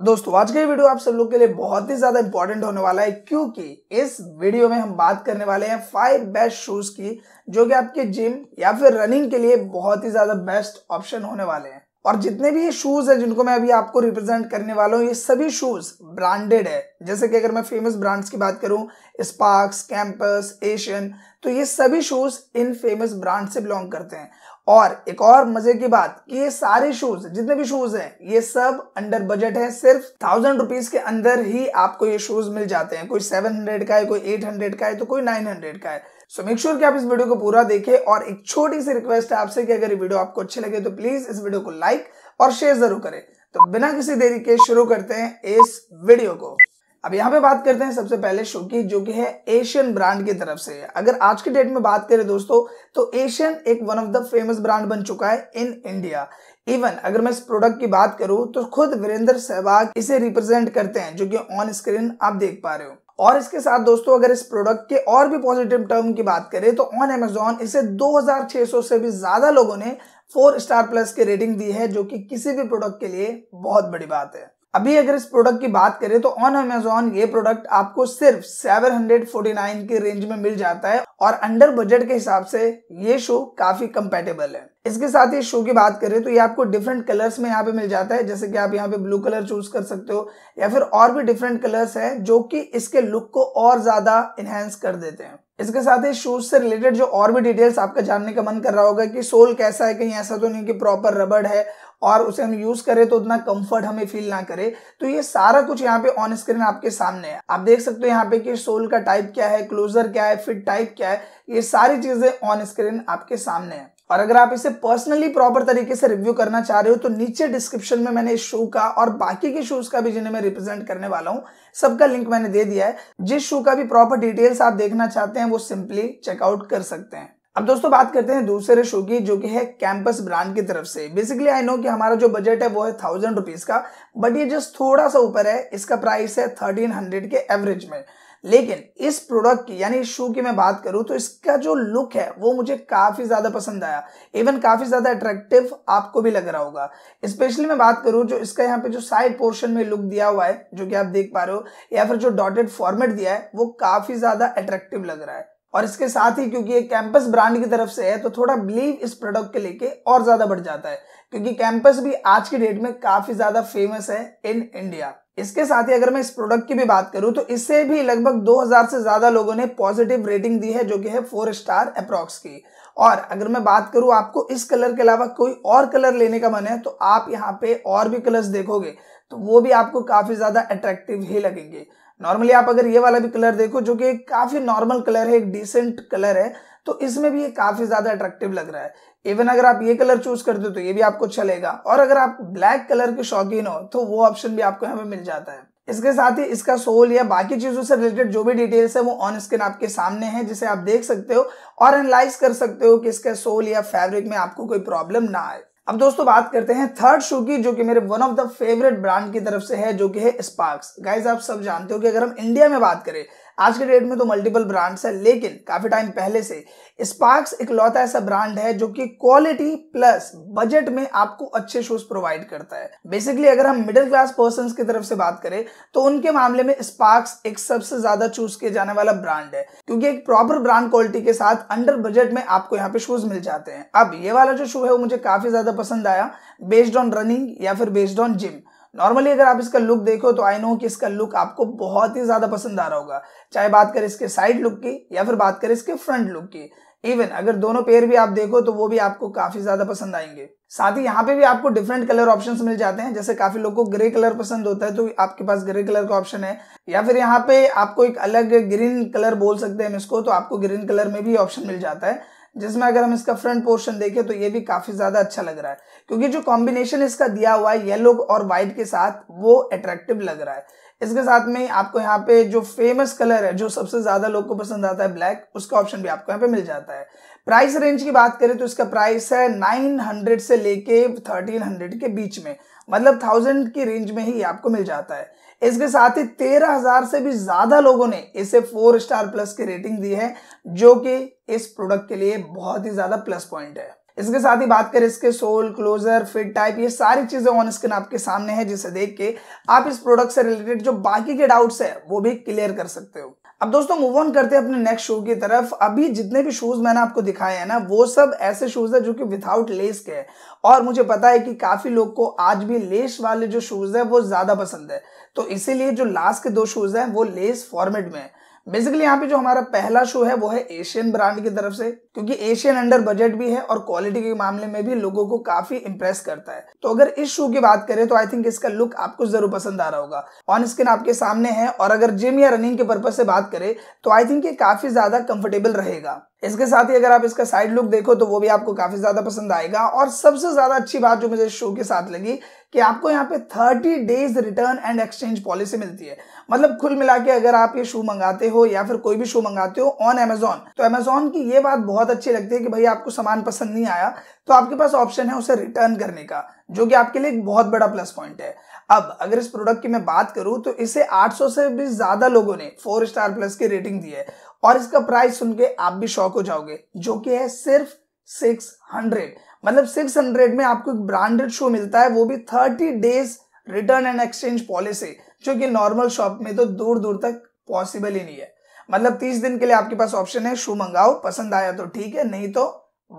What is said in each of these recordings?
दोस्तों आज का ये वीडियो आप सब लोग के लिए बहुत ही ज्यादा इंपॉर्टेंट होने वाला है क्योंकि इस वीडियो में हम बात करने वाले हैं फाइव बेस्ट शूज की जो कि आपके जिम या फिर रनिंग के लिए बहुत ही ज्यादा बेस्ट ऑप्शन होने वाले हैं और जितने भी ये शूज है जिनको मैं अभी आपको रिप्रेजेंट करने वाला हूँ ये सभी शूज ब्रांडेड है जैसे कि अगर मैं फेमस ब्रांड्स की बात करूँ स्पार्क्स कैंपस एशियन तो ये सभी शूज इन फेमस ब्रांड से बिलोंग करते हैं और एक और मजे की बात कि ये सारे शूज जितने भी शूज हैं ये सब अंडर बजट है सिर्फ थाउजेंड रुपीज के अंदर ही आपको ये शूज मिल जाते हैं कोई सेवन हंड्रेड का है कोई एट हंड्रेड का है तो कोई नाइन हंड्रेड का है सो मेक श्योर कि आप इस वीडियो को पूरा देखें और एक छोटी सी रिक्वेस्ट है आपसे कि अगर ये वीडियो आपको अच्छे लगे तो प्लीज इस वीडियो को लाइक और शेयर जरूर करें तो बिना किसी देरी के शुरू करते हैं इस वीडियो को अब यहाँ पे बात करते हैं सबसे पहले शो की जो कि है एशियन ब्रांड की तरफ से अगर आज के डेट में बात करें दोस्तों तो एशियन एक one of the famous brand बन चुका है इन इंडिया इवन अगर मैं इस प्रोडक्ट की बात करूं तो खुद वीरेंद्र सहवाग इसे रिप्रेजेंट करते हैं जो कि ऑन स्क्रीन आप देख पा रहे हो और इसके साथ दोस्तों अगर इस प्रोडक्ट के और भी पॉजिटिव टर्म की बात करें तो ऑन एमेजॉन इसे 2600 से भी ज्यादा लोगों ने फोर स्टार प्लस की रेटिंग दी है जो कि किसी भी प्रोडक्ट के लिए बहुत बड़ी बात है अभी अगर इस प्रोडक्ट की बात करें तो ऑन अमेजोन ये प्रोडक्ट आपको सिर्फ 749 के रेंज में मिल जाता है और अंडर बजट के हिसाब से ये शो काफी कंपेटेबल है इसके साथ ही शू की बात करें तो ये आपको डिफरेंट कलर्स में यहाँ पे मिल जाता है जैसे कि आप यहाँ पे ब्लू कलर चूज कर सकते हो या फिर और भी डिफरेंट कलर्स हैं जो कि इसके लुक को और ज्यादा इनहेंस कर देते हैं इसके साथ ही शूज से रिलेटेड जो और भी डिटेल्स आपका जानने का मन कर रहा होगा कि सोल कैसा है कहीं ऐसा तो नहीं कि प्रॉपर रबड़ है और उसे हम यूज करें तो उतना कंफर्ट हमें फील ना करे तो ये सारा कुछ यहाँ पे ऑन स्क्रीन आपके सामने है आप देख सकते हो यहाँ पे कि सोल का टाइप क्या है क्लोजर क्या है फिट टाइप क्या है ये सारी चीजें ऑन स्क्रीन आपके सामने है और अगर आप इसे पर्सनली प्रॉपर तरीके से रिव्यू करना चाह रहे हो तो नीचे डिस्क्रिप्शन में मैंने इस शू का और बाकी के शूज का भी जिन्हें मैं रिप्रेजेंट करने वाला हूँ सबका लिंक मैंने दे दिया है जिस शू का भी प्रॉपर डिटेल्स आप देखना चाहते हैं वो सिंपली चेकआउट कर सकते हैं अब दोस्तों बात करते हैं दूसरे शो की जो कि है कैंपस ब्रांड की तरफ से बेसिकली आई नो कि हमारा जो बजट है वो है थाउजेंड रुपीज का बट ये जस्ट थोड़ा सा ऊपर है इसका प्राइस है थर्टीन हंड्रेड के एवरेज में लेकिन इस प्रोडक्ट की यानी इस शू की मैं बात करूं तो इसका जो लुक है वो मुझे काफी ज्यादा पसंद आया इवन काफी ज्यादा अट्रैक्टिव आपको भी लग रहा होगा स्पेशली मैं बात करूं जो इसका यहाँ पे जो साइड पोर्शन में लुक दिया हुआ है जो कि आप देख पा रहे हो या फिर जो डॉटेड फॉर्मेट दिया है वो काफी ज्यादा अट्रैक्टिव लग रहा है और इसके साथ ही क्योंकि ये कैंपस ब्रांड की तरफ से है तो थोड़ा बिलीव इस प्रोडक्ट के लेके और ज्यादा बढ़ जाता है क्योंकि कैंपस भी आज की डेट में काफी ज्यादा फेमस है इन इंडिया इसके साथ ही अगर मैं इस प्रोडक्ट की भी बात करूं तो इससे भी लगभग 2000 से ज़्यादा लोगों ने पॉजिटिव रेटिंग दी है जो कि है फोर स्टार अप्रॉक्स की और अगर मैं बात करूं आपको इस कलर के अलावा कोई और कलर लेने का मन है तो आप यहाँ पे और भी कलर्स देखोगे तो वो भी आपको काफ़ी ज़्यादा अट्रैक्टिव ही लगेंगे नॉर्मली आप अगर ये वाला भी कलर देखो जो कि काफ़ी नॉर्मल कलर है एक डिसेंट कलर है तो इसमें भी ये काफी ज्यादा अट्रैक्टिव लग रहा है इवन अगर आप ये कलर चूज करते हो तो ये भी आपको चलेगा और अगर आप ब्लैक कलर के शौकीन हो तो वो ऑप्शन भी आपको यहाँ पे मिल जाता है इसके साथ ही इसका सोल या बाकी चीजों से रिलेटेड जो भी डिटेल्स है वो ऑन स्क्रीन आपके सामने है जिसे आप देख सकते हो और एनालाइज कर सकते हो कि इसके सोल या फैब्रिक में आपको कोई प्रॉब्लम ना आए अब दोस्तों बात करते हैं थर्ड शू की जो कि मेरे one of the favourite brand की तरफ से है जो कि है स्पार्क्स गाइज आप सब जानते हो कि अगर हम इंडिया में बात करें आज के डेट में तो मल्टीपल ब्रांड्स है लेकिन काफी टाइम पहले से स्पार्क्स एक लौता ऐसा ब्रांड है जो कि क्वालिटी प्लस बजट में आपको अच्छे शूज प्रोवाइड करता है बेसिकली अगर हम मिडिल क्लास पर्सन की तरफ से बात करें तो उनके मामले में स्पार्क्स एक सबसे ज्यादा चूज किया जाने वाला ब्रांड है क्योंकि एक प्रॉपर ब्रांड क्वालिटी के साथ अंडर बजट में आपको यहाँ पे शूज मिल जाते हैं अब ये वाला जो शू है वो मुझे काफी ज्यादा पसंद आया बेस्ड ऑन रनिंग या फिर बेस्ड ऑन जिम नॉर्मली अगर आप इसका लुक देखो तो आई नो कि इसका लुक आपको बहुत ही ज़्यादा पसंद आ रहा होगा चाहे बात करें इसके साइड लुक की या फिर बात करें इसके फ्रंट लुक की इवन अगर दोनों पेयर भी आप देखो तो वो भी आपको काफी ज्यादा पसंद आएंगे साथ ही यहाँ पे भी आपको डिफरेंट कलर ऑप्शंस मिल जाते हैं जैसे काफी लोग को ग्रे कलर पसंद होता है तो आपके पास ग्रे कलर का ऑप्शन है या फिर यहाँ पे आपको एक अलग ग्रीन कलर बोल सकते हैं इसको तो आपको ग्रीन कलर में भी ऑप्शन मिल जाता है जिसमें अगर हम इसका फ्रंट पोर्शन देखें तो ये भी काफी ज्यादा अच्छा लग रहा है क्योंकि जो कॉम्बिनेशन इसका दिया हुआ है येलो और व्हाइट के साथ वो अट्रैक्टिव लग रहा है इसके साथ में आपको यहाँ पे जो फेमस कलर है जो सबसे ज्यादा लोग को पसंद आता है ब्लैक उसका ऑप्शन भी आपको यहाँ पे मिल जाता है प्राइस रेंज की बात करें तो इसका प्राइस है 900 से लेके 1300 के बीच में मतलब थाउजेंड की रेंज में ही आपको मिल जाता है इसके साथ ही तेरह हजार से भी ज्यादा लोगों ने इसे फोर स्टार प्लस की रेटिंग दी है जो कि इस प्रोडक्ट के लिए बहुत ही ज्यादा प्लस पॉइंट है इसके साथ ही बात करें इसके सोल क्लोजर फिट टाइप ये सारी चीजें ऑन स्क्रीन आपके सामने है जिसे देख के आप इस प्रोडक्ट से रिलेटेड जो बाकी के डाउट्स है वो भी क्लियर कर सकते हो अब दोस्तों मूव ऑन करते हैं अपने नेक्स्ट शो की तरफ अभी जितने भी शूज मैंने आपको दिखाए हैं ना वो सब ऐसे शूज है जो कि विदाउट लेस के हैं और मुझे पता है कि काफी लोग को आज भी लेस वाले जो शूज है वो ज्यादा पसंद है तो इसीलिए जो लास्ट के दो शूज हैं वो लेस फॉर्मेट में है बेसिकली यहाँ पे जो हमारा पहला शो है वो है एशियन ब्रांड की तरफ से क्योंकि एशियन अंडर बजट भी है और क्वालिटी के मामले में भी लोगों को काफी इंप्रेस करता है तो अगर इस शू की बात करें तो आई थिंक इसका लुक आपको जरूर पसंद आ रहा होगा ऑन स्किन आपके सामने है और अगर जिम या रनिंग के पर्पज से बात करें तो आई थिंक ये काफी ज्यादा कंफर्टेबल रहेगा इसके साथ ही अगर आप इसका साइड लुक देखो तो वो भी आपको काफी ज्यादा पसंद आएगा और सबसे ज्यादा अच्छी बात जो मुझे शो के साथ लगी कि आपको यहाँ पे 30 days return and exchange policy मिलती है मतलब खुल मिला के अगर आप ये शू मंगाते हो या फिर कोई भी शू मंगाते हो ऑन अमेजोन तो अमेजोन की ये बात बहुत अच्छी लगती है कि भाई आपको सामान पसंद नहीं आया तो आपके पास ऑप्शन है उसे रिटर्न करने का जो कि आपके लिए एक बहुत बड़ा प्लस पॉइंट है अब अगर इस प्रोडक्ट की मैं बात करूं तो इसे 800 से भी ज्यादा लोगों ने फोर स्टार प्लस की रेटिंग दी है और इसका प्राइस सुन के आप भी शौक हो जाओगे जो कि है सिर्फ 600 मतलब 600 में आपको एक ब्रांडेड शो मिलता है वो भी 30 days return and exchange policy जो कि नॉर्मल शॉप में तो दूर दूर तक पॉसिबल ही नहीं है मतलब तीस दिन के लिए आपके पास ऑप्शन है शू मंगाओ पसंद आया तो ठीक है नहीं तो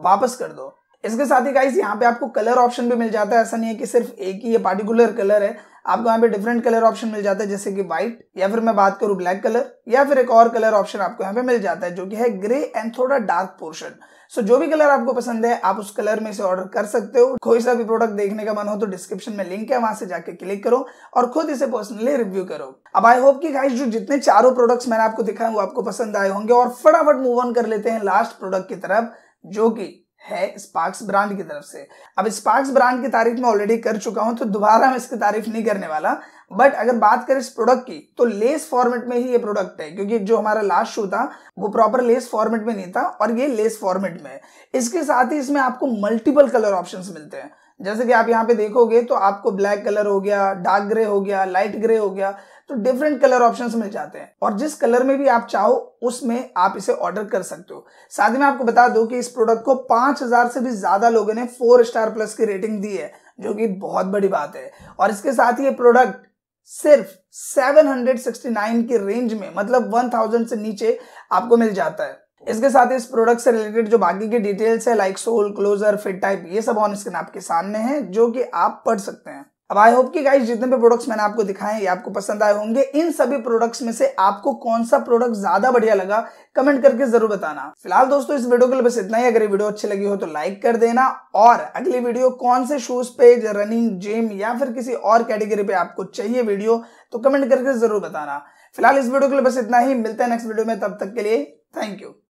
वापस कर दो इसके साथ ही गाइस यहाँ पे आपको कलर ऑप्शन भी मिल जाता है ऐसा नहीं है कि सिर्फ एक ही ये पार्टिकुलर कलर है आपको यहाँ पे डिफरेंट कलर ऑप्शन मिल जाता है जैसे कि व्हाइट या फिर मैं बात करूँ ब्लैक कलर या फिर एक और कलर ऑप्शन आपको यहाँ पे मिल जाता है जो कि है ग्रे एंड थोड़ा डार्क पोर्शन सो जो भी कलर आपको पसंद है आप उस कलर में से ऑर्डर कर सकते हो कोई सा भी प्रोडक्ट देखने का मन हो तो डिस्क्रिप्शन में लिंक है वहां से जाके क्लिक करो और खुद इसे पर्सनली रिव्यू करो अब आई होप कि गाइस जो जितने चारों प्रोडक्ट्स मैंने आपको दिखाए वो आपको पसंद आए होंगे और फटाफट मूव ऑन कर लेते हैं लास्ट प्रोडक्ट की तरफ जो की है स्पार्क्स ब्रांड की तरफ से अब स्पार्क्स ब्रांड की तारीफ मैं ऑलरेडी कर चुका हूं तो दोबारा मैं इसकी तारीफ नहीं करने वाला बट अगर बात करें इस प्रोडक्ट की तो लेस फॉर्मेट में ही ये प्रोडक्ट है क्योंकि जो हमारा लास्ट शू था वो प्रॉपर लेस फॉर्मेट में नहीं था और ये लेस फॉर्मेट में है इसके साथ ही इसमें आपको मल्टीपल कलर ऑप्शन मिलते हैं जैसे कि आप यहाँ पे देखोगे तो आपको ब्लैक कलर हो गया डार्क ग्रे हो गया लाइट ग्रे हो गया तो डिफरेंट कलर ऑप्शंस मिल जाते हैं और जिस कलर में भी आप चाहो उसमें आप इसे ऑर्डर कर सकते हो साथ में आपको बता दूं कि इस प्रोडक्ट को 5000 से भी ज्यादा लोगों ने फोर स्टार प्लस की रेटिंग दी है जो कि बहुत बड़ी बात है और इसके साथ ही ये प्रोडक्ट सिर्फ 769 की रेंज में मतलब 1000 से नीचे आपको मिल जाता है इसके साथ इस प्रोडक्ट से रिलेटेड जो बाकी की डिटेल्स है like sole closure fit type ये सब ऑन स्क्रीन आपके सामने है जो कि आप पढ़ सकते हैं अब आई होप कि गाइस जितने भी प्रोडक्ट्स मैंने आपको दिखाए ये आपको पसंद आए होंगे इन सभी प्रोडक्ट्स में से आपको कौन सा प्रोडक्ट ज्यादा बढ़िया लगा कमेंट करके जरूर बताना फिलहाल दोस्तों इस वीडियो के लिए बस इतना ही अगर ये वीडियो अच्छी लगी हो तो लाइक कर देना और अगली वीडियो कौन से शूज पे रनिंग जिम या फिर किसी और कैटेगरी पे आपको चाहिए वीडियो तो कमेंट करके जरूर बताना फिलहाल इस वीडियो के लिए बस इतना ही मिलता है नेक्स्ट वीडियो में तब तक के लिए थैंक यू